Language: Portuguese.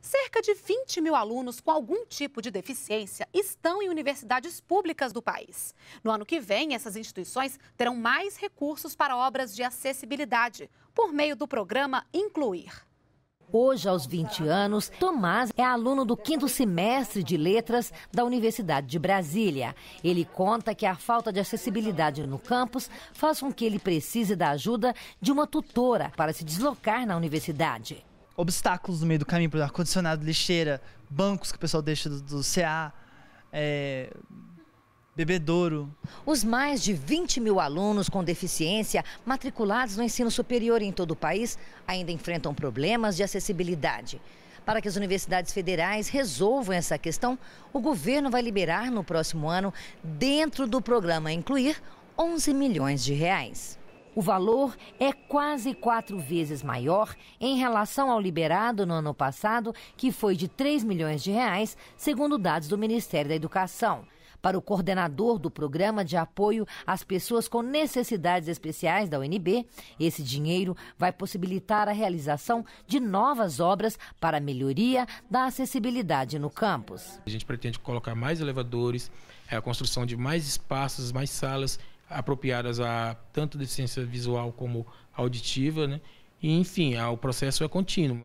Cerca de 20 mil alunos com algum tipo de deficiência estão em universidades públicas do país. No ano que vem, essas instituições terão mais recursos para obras de acessibilidade, por meio do programa Incluir. Hoje, aos 20 anos, Tomás é aluno do quinto semestre de Letras da Universidade de Brasília. Ele conta que a falta de acessibilidade no campus faz com que ele precise da ajuda de uma tutora para se deslocar na universidade obstáculos no meio do caminho, por ar-condicionado, lixeira, bancos que o pessoal deixa do, do CA, é, bebedouro. Os mais de 20 mil alunos com deficiência matriculados no ensino superior em todo o país ainda enfrentam problemas de acessibilidade. Para que as universidades federais resolvam essa questão, o governo vai liberar no próximo ano, dentro do programa Incluir, 11 milhões de reais. O valor é quase quatro vezes maior em relação ao liberado no ano passado, que foi de 3 milhões de reais, segundo dados do Ministério da Educação. Para o coordenador do Programa de Apoio às Pessoas com Necessidades Especiais da UNB, esse dinheiro vai possibilitar a realização de novas obras para a melhoria da acessibilidade no campus. A gente pretende colocar mais elevadores, é, a construção de mais espaços, mais salas apropriadas a tanto deficiência visual como auditiva, né? E, enfim, o processo é contínuo.